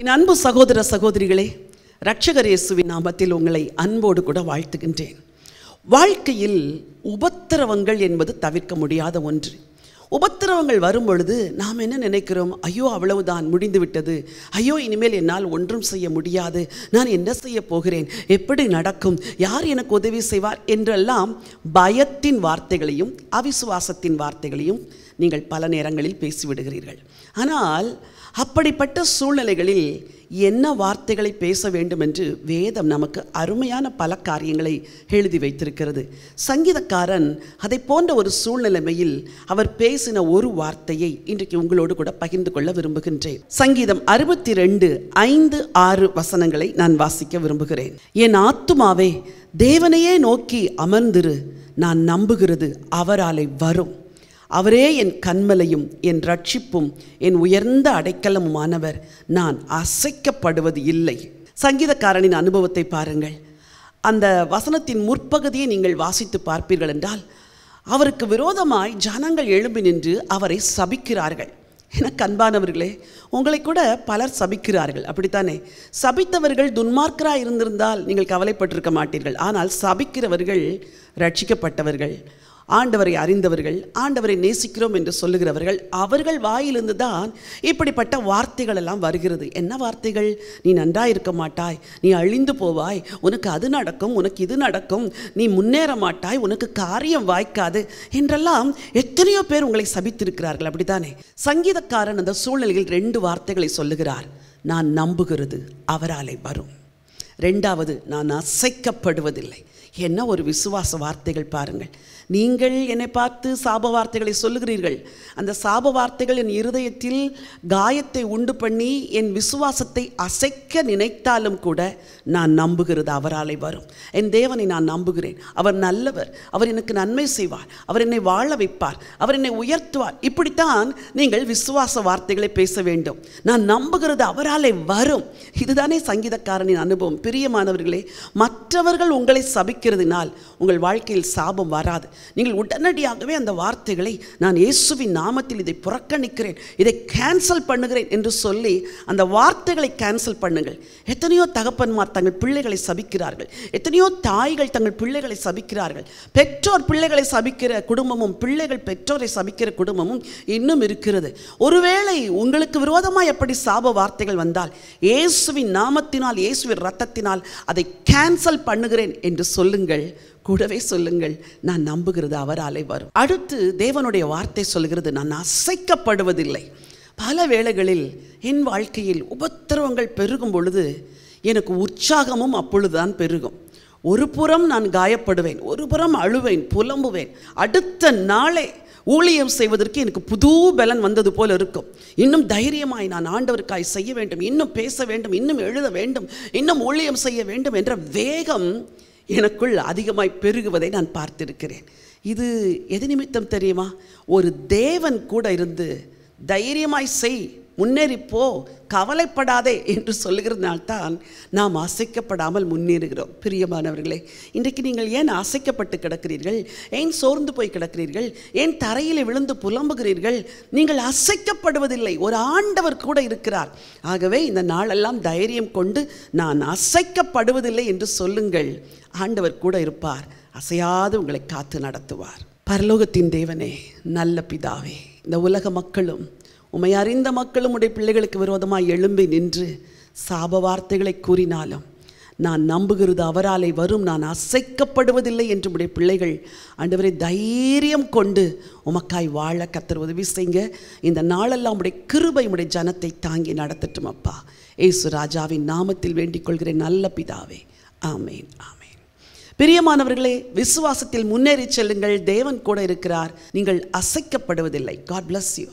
என் அன்பு சகோதர சகோதரிகளே ரட்சகர் இயேசுவின் நாமத்தில் உங்களை அன்போடு கூட வாழ்த்துகின்றேன் வாழ்க்கையில் உபத்திரவங்கள் என்பது தவிர்க்க முடியாத ஒன்று உபத்திரவங்கள் வரும்பொழுது நாம் என்ன நினைக்கிறோம் ஐயோ அவ்வளவுதான் முடிந்து விட்டது ஐயோ இனிமேல் என்னால் ஒன்றும் செய்ய முடியாது நான் என்ன செய்ய போகிறேன் எப்படி நடக்கும் யார் எனக்கு உதவி செய்வார் என்றெல்லாம் பயத்தின் வார்த்தைகளையும் அவிசுவாசத்தின் வார்த்தைகளையும் நீங்கள் பல நேரங்களில் பேசிவிடுகிறீர்கள் ஆனால் அப்படிப்பட்ட சூழ்நிலைகளில் என்ன வார்த்தைகளை பேச வேண்டும் என்று வேதம் நமக்கு அருமையான பல காரியங்களை எழுதி வைத்திருக்கிறது சங்கீதக்காரன் அதை போன்ற ஒரு சூழ்நிலைமையில் அவர் பேசின ஒரு வார்த்தையை இன்றைக்கு உங்களோடு கூட பகிர்ந்து கொள்ள விரும்புகின்றேன் சங்கீதம் அறுபத்தி ரெண்டு ஐந்து ஆறு வசனங்களை நான் வாசிக்க விரும்புகிறேன் என் ஆத்துமாவே தேவனையே நோக்கி அமர்ந்திரு நான் நம்புகிறது அவராலே வரும் அவரே என் கண்மலையும் என் ரட்சிப்பும் என் உயர்ந்த அடைக்கலமுமானவர் நான் அசைக்கப்படுவது இல்லை சங்கீதக்காரனின் அனுபவத்தை பாருங்கள் அந்த வசனத்தின் முற்பகுதியை நீங்கள் வாசித்து பார்ப்பீர்கள் என்றால் அவருக்கு விரோதமாய் ஜனங்கள் எழும்பி நின்று அவரை சபிக்கிறார்கள் என கண்பானவர்களே உங்களை கூட பலர் சபிக்கிறார்கள் அப்படித்தானே சபித்தவர்கள் துன்மார்க்கராக இருந்திருந்தால் நீங்கள் கவலைப்பட்டிருக்க மாட்டீர்கள் ஆனால் சபிக்கிறவர்கள் ரட்சிக்கப்பட்டவர்கள் ஆண்டவரை அறிந்தவர்கள் ஆண்டவரை நேசிக்கிறோம் என்று சொல்லுகிறவர்கள் அவர்கள் வாயிலிருந்து தான் இப்படிப்பட்ட வார்த்தைகள் எல்லாம் வருகிறது என்ன வார்த்தைகள் நீ நன்றாக இருக்க மாட்டாய் நீ அழிந்து போவாய் உனக்கு அது நடக்கும் உனக்கு இது நடக்கும் நீ முன்னேற மாட்டாய் உனக்கு காரியம் வாய்க்காது என்றெல்லாம் எத்தனையோ பேர் உங்களை சபித்திருக்கிறார்கள் அப்படித்தானே சங்கீதக்காரன் அந்த சூழ்நிலையில் ரெண்டு வார்த்தைகளை சொல்லுகிறார் நான் நம்புகிறது அவராலே வரும் ரெண்டாவது நான் அசைக்கப்படுவதில்லை என்ன ஒரு விசுவாச வார்த்தைகள் பாருங்கள் நீங்கள் என்னை பார்த்து சாப வார்த்தைகளை சொல்லுகிறீர்கள் அந்த சாப வார்த்தைகள் என் இருதயத்தில் காயத்தை உண்டு பண்ணி என் விசுவாசத்தை அசைக்க நினைத்தாலும் கூட நான் நம்புகிறது அவராலே வரும் என் தேவனை நான் நம்புகிறேன் அவர் நல்லவர் அவர் எனக்கு நன்மை செய்வார் அவர் என்னை வாழ வைப்பார் அவர் என்னை உயர்த்துவார் இப்படித்தான் நீங்கள் விசுவாச வார்த்தைகளை பேச வேண்டும் நான் நம்புகிறது அவராலே வரும் இதுதானே சங்கீதக்காரனின் அனுபவம் பிரியமானவர்களே மற்றவர்கள் உங்களை சபிக்கிறதுனால் உங்கள் வாழ்க்கையில் சாபம் வராது நீங்கள் உடனடியாகவே அந்த வார்த்தைகளை நான் இயேசுவின் நாமத்தில் இதை புறக்கணிக்கிறேன் இதை கேன்சல் பண்ணுகிறேன் என்று சொல்லி அந்த வார்த்தைகளை கேன்சல் பண்ணுங்கள் எத்தனையோ தகப்பன்மார் தங்கள் பிள்ளைகளை சபிக்கிறார்கள் எத்தனையோ தாய்கள் தங்கள் பிள்ளைகளை சபிக்கிறார்கள் பெற்றோர் பிள்ளைகளை சபிக்கிற குடும்பமும் பிள்ளைகள் பெற்றோரை சபிக்கிற குடும்பமும் இன்னும் இருக்கிறது ஒருவேளை உங்களுக்கு விரோதமாக எப்படி சாப வார்த்தைகள் வந்தால் இயேசுவின் நாமத்தினால் இயேசுவின் ரத்தத்தை இரத்தத்தினால் அதை கேன்சல் பண்ணுகிறேன் என்று சொல்லுங்கள் கூடவே சொல்லுங்கள் நான் நம்புகிறது அவராலே வரும் அடுத்து தேவனுடைய வார்த்தை சொல்கிறது நான் அசைக்கப்படுவதில்லை பல வேளைகளில் என் வாழ்க்கையில் உபத்திரவங்கள் பெருகும் பொழுது எனக்கு உற்சாகமும் அப்பொழுதுதான் பெருகும் ஒரு புறம் நான் காயப்படுவேன் ஒரு புறம் அழுவேன் புலம்புவேன் அடுத்த நாளே ஊழியம் செய்வதற்கு எனக்கு புது பலன் வந்தது போல இருக்கும் இன்னும் தைரியமாய் நான் ஆண்டவருக்காய் செய்ய வேண்டும் இன்னும் பேச வேண்டும் இன்னும் எழுத வேண்டும் இன்னும் ஊழியம் செய்ய வேண்டும் என்ற வேகம் எனக்குள் அதிகமாய் பெருகுவதை நான் பார்த்திருக்கிறேன் இது எது நிமித்தம் தெரியுமா ஒரு தேவன் கூட இருந்து தைரியமாய் செய் முன்னேறிப்போ கவலைப்படாதே என்று சொல்லுகிறதுனால்தான் நாம் அசைக்கப்படாமல் முன்னேறுகிறோம் பிரியமானவர்களே இன்றைக்கு நீங்கள் ஏன் அசைக்கப்பட்டு கிடக்கிறீர்கள் ஏன் சோர்ந்து போய் கிடக்கிறீர்கள் ஏன் தரையில் விழுந்து புலம்புகிறீர்கள் நீங்கள் அசைக்கப்படுவதில்லை ஒரு ஆண்டவர் கூட இருக்கிறார் ஆகவே இந்த நாளெல்லாம் தைரியம் கொண்டு நான் அசைக்கப்படுவதில்லை என்று சொல்லுங்கள் ஆண்டவர் கூட இருப்பார் அசையாது உங்களை காத்து நடத்துவார் பரலோகத்தின் தேவனே நல்ல பிதாவே இந்த உலக மக்களும் உம்மை அறிந்த மக்களும் உடைய பிள்ளைகளுக்கு விரோதமாக எழும்பி நின்று சாப வார்த்தைகளை கூறினாலும் நான் நம்புகிறது அவராலே வரும் நான் அசைக்கப்படுவதில்லை என்று உடைய பிள்ளைகள் அன்றுவரை தைரியம் கொண்டு உமக்காய் வாழ கத்தர் உதவி செய்ங்க இந்த நாளெல்லாம் உடைய கிருபை உடைய ஜனத்தை தாங்கி நடத்தட்டும் அப்பா ஏசு ராஜாவின் நாமத்தில் வேண்டிக் கொள்கிறேன் நல்ல பிதாவே ஆமேன் ஆமேன் பிரியமானவர்களே விசுவாசத்தில் முன்னேறி செல்லுங்கள் தேவன் கூட இருக்கிறார் நீங்கள் அசைக்கப்படுவதில்லை காட் பிளஸ் யூ